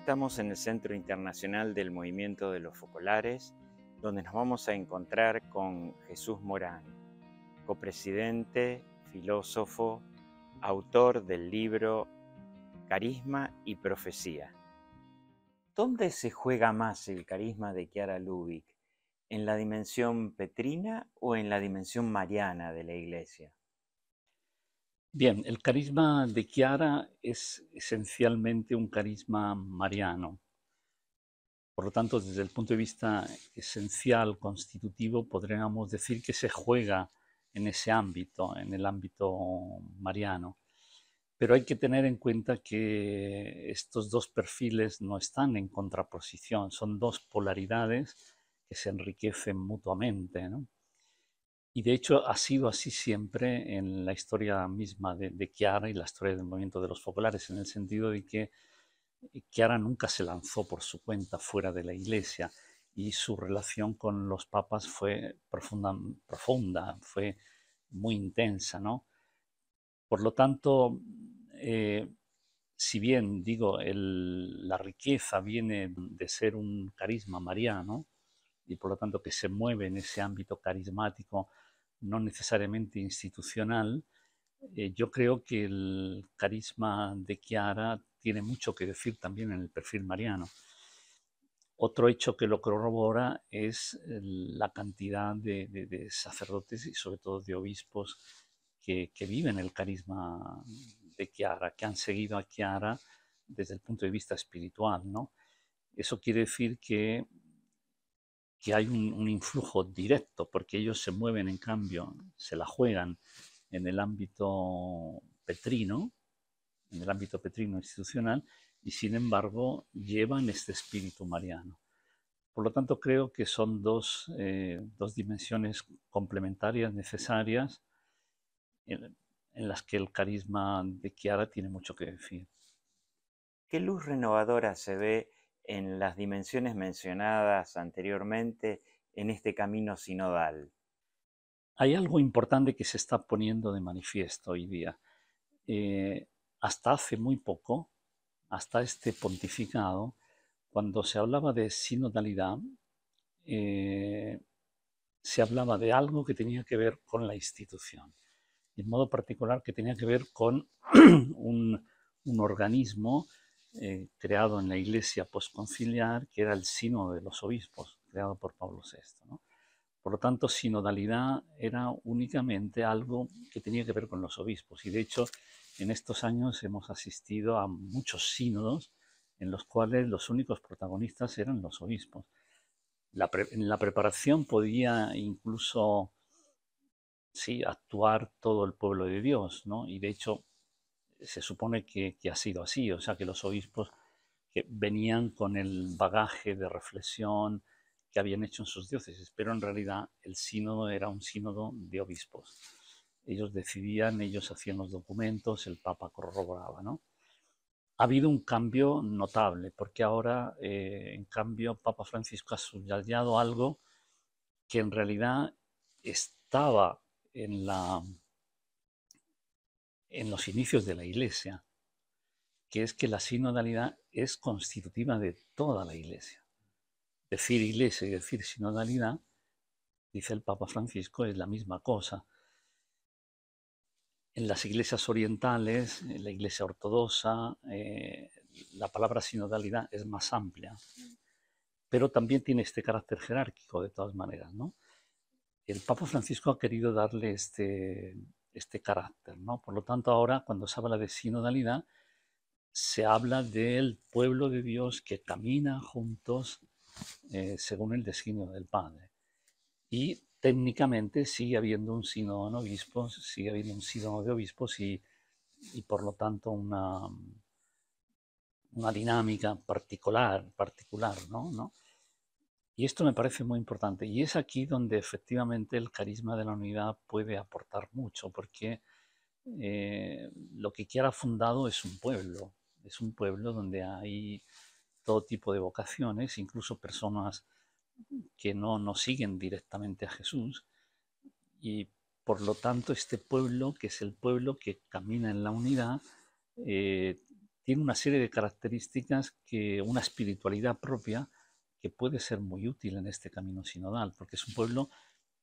Estamos en el Centro Internacional del Movimiento de los Focolares, donde nos vamos a encontrar con Jesús Morán, copresidente, filósofo, autor del libro Carisma y Profecía. ¿Dónde se juega más el carisma de Chiara Lubick? ¿En la dimensión petrina o en la dimensión mariana de la Iglesia? Bien, el carisma de Chiara es esencialmente un carisma mariano. Por lo tanto, desde el punto de vista esencial, constitutivo, podríamos decir que se juega en ese ámbito, en el ámbito mariano. Pero hay que tener en cuenta que estos dos perfiles no están en contraposición, son dos polaridades que se enriquecen mutuamente. ¿no? Y de hecho ha sido así siempre en la historia misma de, Chiara y la historia del movimiento de los populares, en el sentido de que eh, Chiara nunca se lanzó por su cuenta fuera de la iglesia y su relación con los papas fue profunda, profunda fue muy intensa, ¿no? Por lo tanto, eh, si bien digo, la riqueza viene de ser un carisma mariano y por lo tanto que se mueve en ese ámbito carismático, no necesariamente institucional, eh, yo creo que el carisma de Chiara tiene mucho que decir también en el perfil mariano. Otro hecho que lo corrobora es la cantidad de, sacerdotes y sobre todo de obispos que, viven el carisma de Chiara, que han seguido a Chiara desde el punto de vista espiritual. ¿no? Eso quiere decir que que hay un, influjo directo, porque ellos se mueven, en cambio, se la juegan en el ámbito petrino, en el ámbito petrino institucional, y sin embargo llevan este espíritu mariano. Por lo tanto, creo que son dos, eh, dimensiones complementarias, necesarias, en, las que el carisma de Chiara tiene mucho que decir. ¿Qué luz renovadora se ve en las dimensiones mencionadas anteriormente en este camino sinodal. Hay algo importante que se está poniendo de manifiesto hoy día. Eh, hasta hace muy poco, hasta este pontificado, cuando se hablaba de sinodalidad, eh, se hablaba de algo que tenía que ver con la institución, en modo particular que tenía que ver con un organismo eh, creado en la iglesia posconciliar, que era el sínodo de los obispos, creado por Pablo VI. Por lo tanto, sinodalidad era únicamente algo que tenía que ver con los obispos. Y de hecho, en estos años hemos asistido a muchos sínodos en los cuales los únicos protagonistas eran los obispos. en la preparación podía incluso sí, actuar todo el pueblo de Dios, Y de hecho, se supone que, ha sido así, o sea que los obispos que venían con el bagaje de reflexión que habían hecho en sus diócesis, pero en realidad el sínodo era un sínodo de obispos. Ellos decidían, ellos hacían los documentos, el Papa corroboraba, ¿no? Ha habido un cambio notable, porque ahora, eh, en cambio, Papa Francisco ha subrayado algo que en realidad estaba en la en los inicios de la Iglesia, que es que la sinodalidad es constitutiva de toda la Iglesia. Decir Iglesia y decir sinodalidad, dice el Papa Francisco, es la misma cosa. En las iglesias orientales, en la iglesia ortodoxa, eh, la palabra sinodalidad es más amplia, pero también tiene este carácter jerárquico de todas maneras. ¿no? El Papa Francisco ha querido darle este, este carácter. ¿no? Por lo tanto, ahora cuando se habla de sinodalidad, se habla del pueblo de Dios que camina juntos eh, según el designio del Padre. Y técnicamente sigue habiendo un sínodo de obispos, sigue habiendo un sínodo de obispos y, y por lo tanto una, una dinámica particular, particular, ¿no? ¿no? Y esto me parece muy importante. Y es aquí donde efectivamente el carisma de la unidad puede aportar mucho, porque eh, lo que Kiara ha fundado es un pueblo. Es un pueblo donde hay todo tipo de vocaciones, incluso personas que no, nos siguen directamente a Jesús. Y por lo tanto, este pueblo, que es el pueblo que camina en la unidad, eh, tiene una serie de características que una espiritualidad propia que puede ser muy útil en este camino sinodal, porque es un pueblo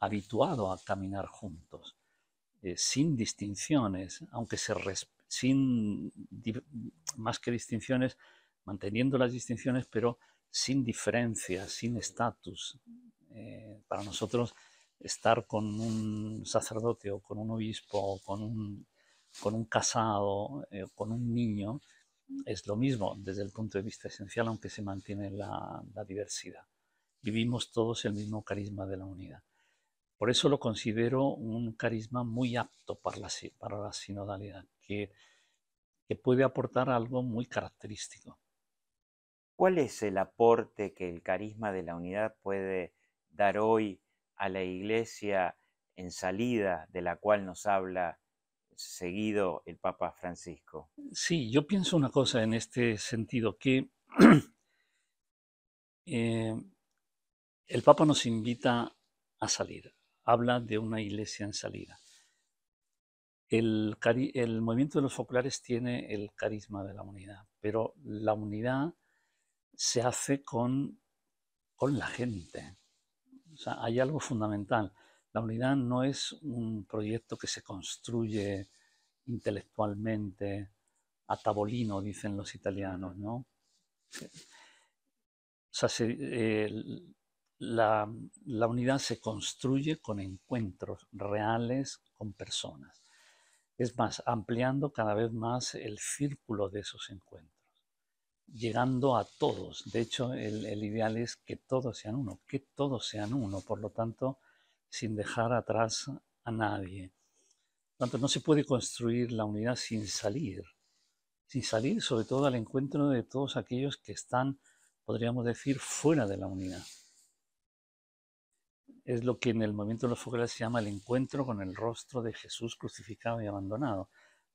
habituado a caminar juntos, eh, sin distinciones, aunque se sin más que distinciones, manteniendo las distinciones, pero sin diferencias, sin estatus. Eh, para nosotros estar con un sacerdote o con un obispo o con un, con un casado eh, o con un niño es lo mismo desde el punto de vista esencial, aunque se mantiene la, diversidad. Vivimos todos el mismo carisma de la unidad. Por eso lo considero un carisma muy apto para la, sinodalidad, que, que puede aportar algo muy característico. ¿Cuál es el aporte que el carisma de la unidad puede dar hoy a la iglesia en salida de la cual nos habla seguido el Papa Francisco? Sí, yo pienso una cosa en este sentido, que eh, el Papa nos invita a salir, habla de una iglesia en salida. El, movimiento de los populares tiene el carisma de la unidad, pero la unidad se hace con, con la gente. O sea, hay algo fundamental. La unidad no es un proyecto que se construye intelectualmente a tabolino, dicen los italianos, ¿no? Eh, la, unidad se construye con encuentros reales con personas. Es más, ampliando cada vez más el círculo de esos encuentros, llegando a todos. De hecho, el ideal es que todos sean uno, que todos sean uno. Por lo tanto, sin dejar atrás a nadie. Por tanto, no se puede construir la unidad sin salir, sin salir sobre todo al encuentro de todos aquellos que están, podríamos decir, fuera de la unidad. Es lo que en el movimiento de los Fogelas se llama el encuentro con el rostro de Jesús crucificado y abandonado.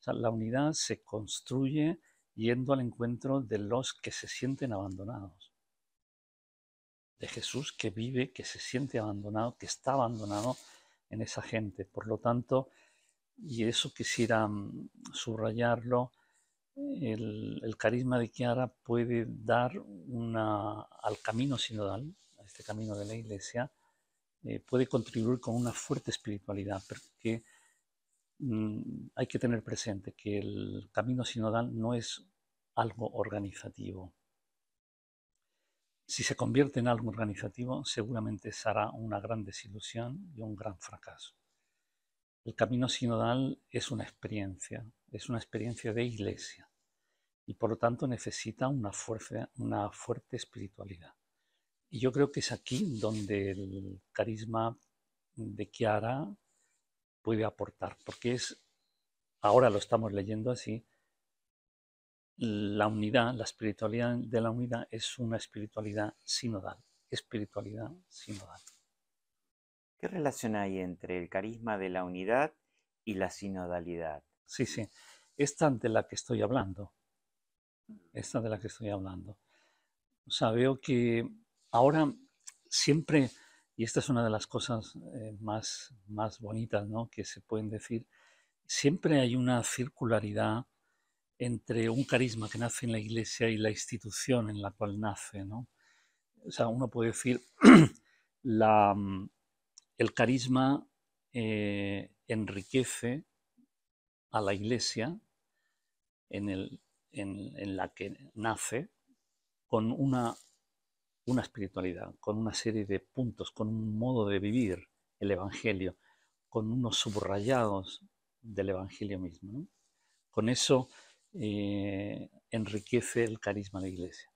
la unidad se construye yendo al encuentro de los que se sienten abandonados de Jesús que vive, que se siente abandonado, que está abandonado en esa gente. Por lo tanto, y eso quisiera mm, subrayarlo, el, carisma de Chiara puede dar una, al camino sinodal, a este camino de la iglesia, eh, puede contribuir con una fuerte espiritualidad, porque mm, hay que tener presente que el camino sinodal no es algo organizativo, si se convierte en algo organizativo, seguramente será una gran desilusión y un gran fracaso. El camino sinodal es una experiencia, es una experiencia de iglesia y por lo tanto necesita una, fuerza, una fuerte espiritualidad. Y yo creo que es aquí donde el carisma de Chiara puede aportar, porque es, ahora lo estamos leyendo así, la unidad, la espiritualidad de la unidad es una espiritualidad sinodal, espiritualidad sinodal. ¿Qué relación hay entre el carisma de la unidad y la sinodalidad? Sí, sí, esta de la que estoy hablando, esta de la que estoy hablando. O sea, veo que ahora siempre, y esta es una de las cosas eh, más, bonitas que se pueden decir, siempre hay una circularidad entre un carisma que nace en la iglesia y la institución en la cual nace. ¿no? O sea, uno puede decir, mm, el carisma eh, enriquece a la iglesia en, la que nace con una, una espiritualidad, con una serie de puntos, con un modo de vivir el Evangelio, con unos subrayados del Evangelio mismo. Con eso eh, enriquece el carisma de la iglesia.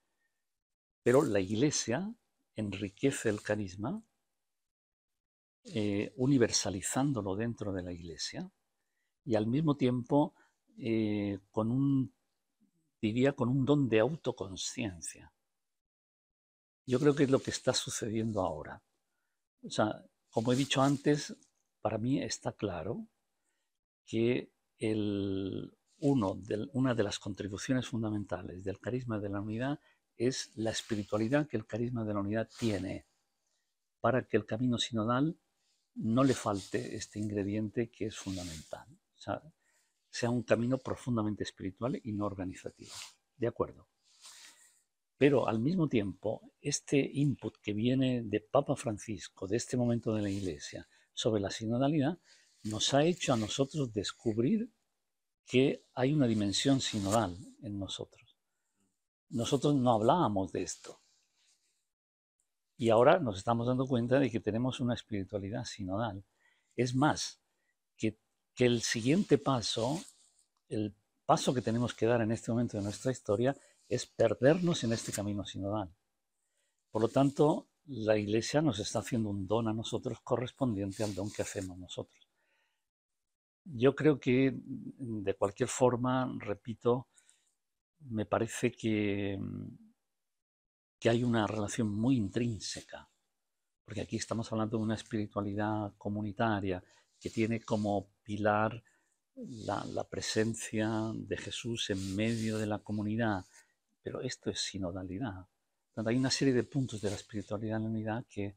Pero la iglesia enriquece el carisma eh, universalizándolo dentro de la iglesia y al mismo tiempo eh, con un, diría, con un don de autoconciencia. Yo creo que es lo que está sucediendo ahora. O sea, como he dicho antes, para mí está claro que el de, una de las contribuciones fundamentales del carisma de la unidad es la espiritualidad que el carisma de la unidad tiene para que el camino sinodal no le falte este ingrediente que es fundamental. sea, sea un camino profundamente espiritual y no organizativo. De acuerdo. Pero al mismo tiempo, este input que viene de Papa Francisco, de este momento de la Iglesia, sobre la sinodalidad, nos ha hecho a nosotros descubrir que hay una dimensión sinodal en nosotros. Nosotros no hablábamos de esto. Y ahora nos estamos dando cuenta de que tenemos una espiritualidad sinodal. Es más, que, que el siguiente paso, el paso que tenemos que dar en este momento de nuestra historia, es perdernos en este camino sinodal. Por lo tanto, la Iglesia nos está haciendo un don a nosotros correspondiente al don que hacemos nosotros. Yo creo que, mm, de cualquier forma, repito, me parece que, mm, que hay una relación muy intrínseca, porque aquí estamos hablando de una espiritualidad comunitaria que tiene como pilar la, presencia de Jesús en medio de la comunidad, pero esto es sinodalidad. Hay una serie de puntos de la espiritualidad en la unidad que,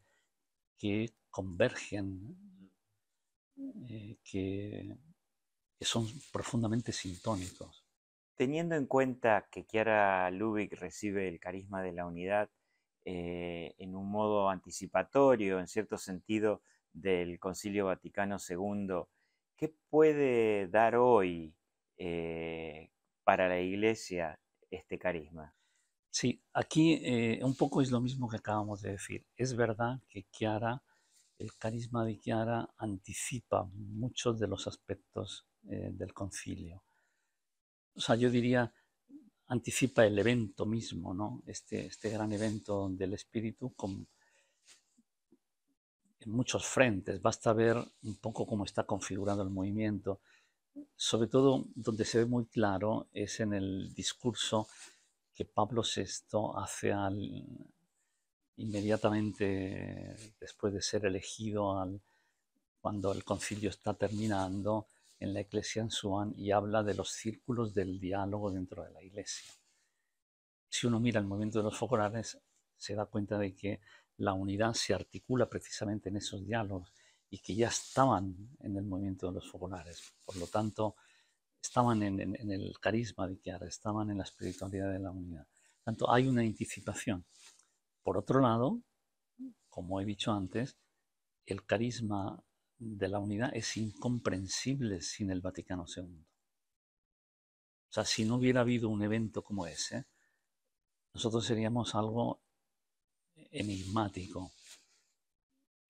que convergen eh, que, son profundamente sintónicos. Teniendo en cuenta que Kiara Lubick recibe el carisma de la unidad eh, en un modo anticipatorio, en cierto sentido, del Concilio Vaticano II, ¿qué puede dar hoy eh, para la Iglesia este carisma? Sí, aquí un poco es lo mismo que acabamos de decir. Es verdad que Chiara el carisma de Chiara anticipa muchos de los aspectos eh, del concilio. O sea, yo diría, anticipa el evento mismo, ¿no? Este, este gran evento del espíritu con, en muchos frentes. Basta ver un poco cómo está configurado el movimiento. Sobre todo, donde se ve muy claro es en el discurso que Pablo VI hace al, inmediatamente después de ser elegido, cuando el concilio está terminando, en la Iglesia en Suan y habla de los círculos del diálogo dentro de la Iglesia. Si uno mira el movimiento de los focolares, se da cuenta de que la unidad se articula precisamente en esos diálogos y que ya estaban en el movimiento de los focolares. Por lo tanto, estaban en, el carisma de que estaban en la espiritualidad de la unidad. tanto, hay una anticipación. Por otro lado, como he dicho antes, el carisma de la unidad es incomprensible sin el Vaticano II. O sea, si no hubiera habido un evento como ese, nosotros seríamos algo enigmático,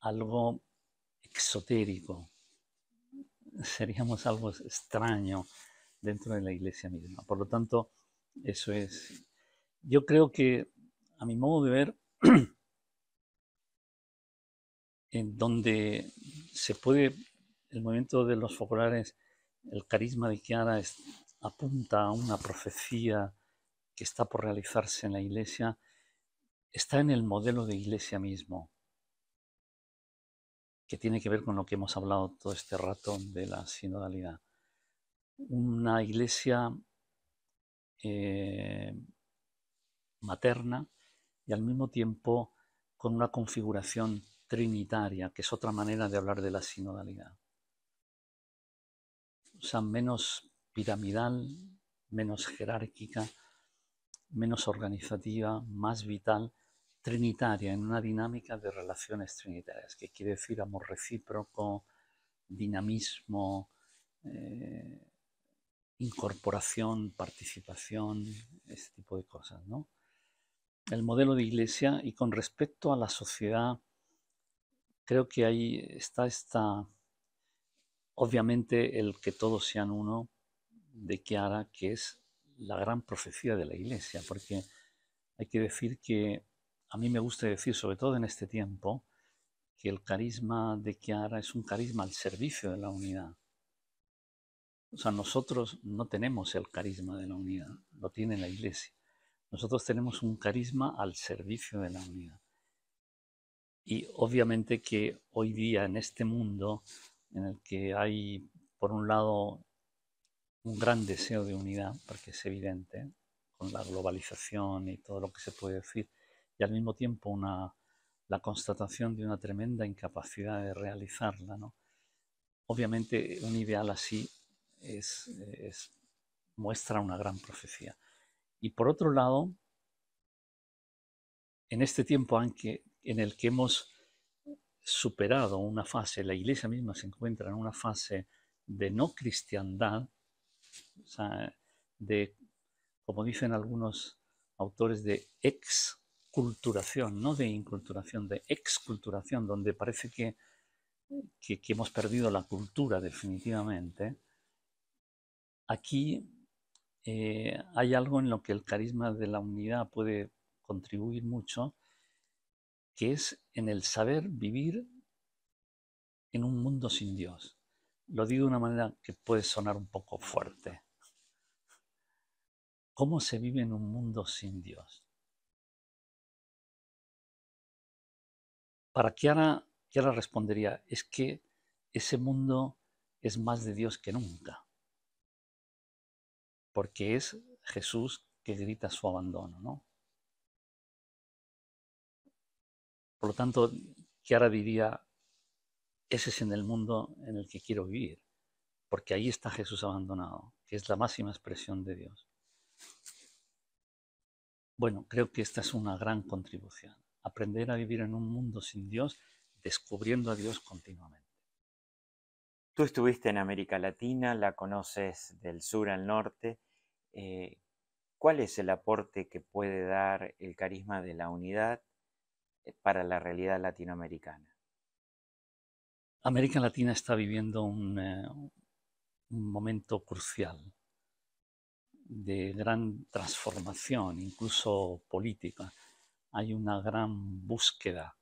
algo exotérico, seríamos algo extraño dentro de la iglesia misma. Por lo tanto, eso es. Yo creo que a mi modo de ver, en donde se puede, el movimiento de los populares, el carisma de Kiara apunta a una profecía que está por realizarse en la iglesia, está en el modelo de iglesia mismo, que tiene que ver con lo que hemos hablado todo este rato de la sinodalidad. Una iglesia eh, materna, y al mismo tiempo con una configuración trinitaria, que es otra manera de hablar de la sinodalidad. O sea, menos piramidal, menos jerárquica, menos organizativa, más vital, trinitaria, en una dinámica de relaciones trinitarias, que quiere decir amor recíproco, dinamismo, eh, incorporación, participación, ese tipo de cosas, ¿no? el modelo de iglesia y con respecto a la sociedad, creo que ahí está esta, obviamente el que todos sean uno de Kiara, que es la gran profecía de la iglesia, porque hay que decir que a mí me gusta decir, sobre todo en este tiempo, que el carisma de Kiara es un carisma al servicio de la unidad. O sea, nosotros no tenemos el carisma de la unidad, lo tiene la iglesia. Nosotros tenemos un carisma al servicio de la unidad. Y obviamente que hoy día en este mundo en el que hay, por un lado, un gran deseo de unidad, porque es evidente, con la globalización y todo lo que se puede decir, y al mismo tiempo la constatación de una tremenda incapacidad de realizarla. ¿no? Obviamente un ideal así es, muestra una gran profecía. Y por otro lado, en este tiempo en el que hemos superado una fase, la iglesia misma se encuentra en una fase de no cristiandad, o sea, de, como dicen algunos autores, de exculturación, no de inculturación, de exculturación, donde parece que, que hemos perdido la cultura definitivamente, aquí eh, hay algo en lo que el carisma de la unidad puede contribuir mucho, que es en el saber vivir en un mundo sin Dios. Lo digo de una manera que puede sonar un poco fuerte. ¿Cómo se vive en un mundo sin Dios? Para Kiara, Kiara respondería, es que ese mundo es más de Dios que nunca porque es Jesús que grita su abandono, ¿no? Por lo tanto, Chiara diría, ese es en el mundo en el que quiero vivir, porque ahí está Jesús abandonado, que es la máxima expresión de Dios. Bueno, creo que esta es una gran contribución, aprender a vivir en un mundo sin Dios, descubriendo a Dios continuamente. Tú estuviste en América Latina, la conoces del sur al norte. Eh, cuál es el aporte que puede dar el carisma de la unidad eh, para la realidad latinoamericana. América Latina está viviendo eh, un momento crucial de gran transformación, incluso política. Hay una gran búsqueda.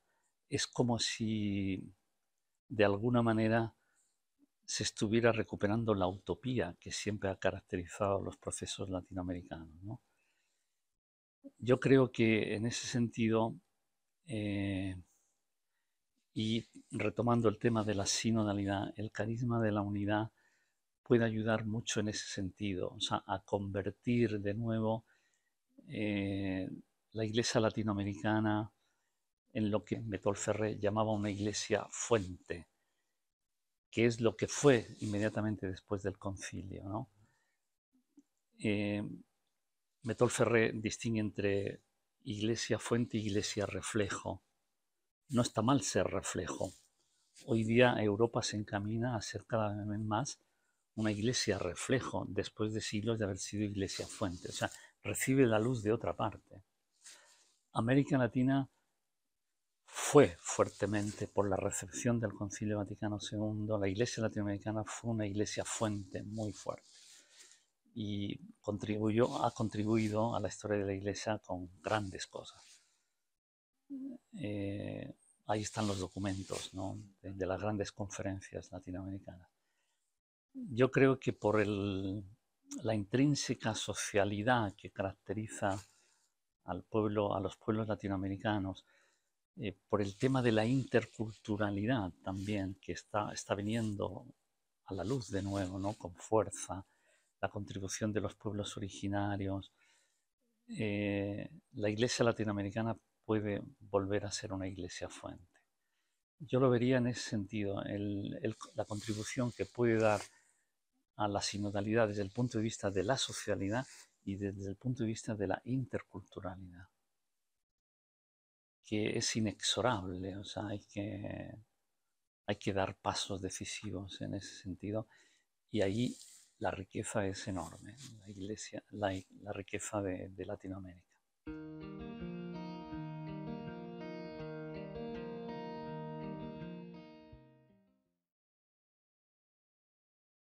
Es como si, de alguna manera, se estuviera recuperando la utopía que siempre ha caracterizado los procesos latinoamericanos. Yo creo que en ese sentido, eh, y retomando el tema de la sinodalidad, el carisma de la unidad puede ayudar mucho en ese sentido, a convertir de nuevo eh, la iglesia latinoamericana en lo que Metol Ferré llamaba una iglesia fuente, que es lo que fue inmediatamente después del concilio. ¿no? Eh, distingue entre iglesia fuente y iglesia reflejo. No está mal ser reflejo. Hoy día Europa se encamina a ser cada vez más una iglesia reflejo después de siglos de haber sido iglesia fuente. O sea, recibe la luz de otra parte. América Latina fue fuertemente por la recepción del Concilio Vaticano II, la Iglesia Latinoamericana fue una iglesia fuente muy fuerte y ha contribuido a la historia de la Iglesia con grandes cosas. Eh, ahí están los documentos de, las grandes conferencias latinoamericanas. Yo creo que por la intrínseca socialidad que caracteriza a los pueblos latinoamericanos, eh, por el tema de la interculturalidad también, que está, viniendo a la luz de nuevo, ¿no? con fuerza, la contribución de los pueblos originarios. Eh, la iglesia latinoamericana puede volver a ser una iglesia fuente. Yo lo vería en ese sentido, la contribución que puede dar a la sinodalidad desde el punto de vista de la socialidad y desde el punto de vista de la interculturalidad que es inexorable, o sea, hay que, hay que dar pasos decisivos en ese sentido y ahí la riqueza es enorme, la iglesia, la, riqueza de Latinoamérica.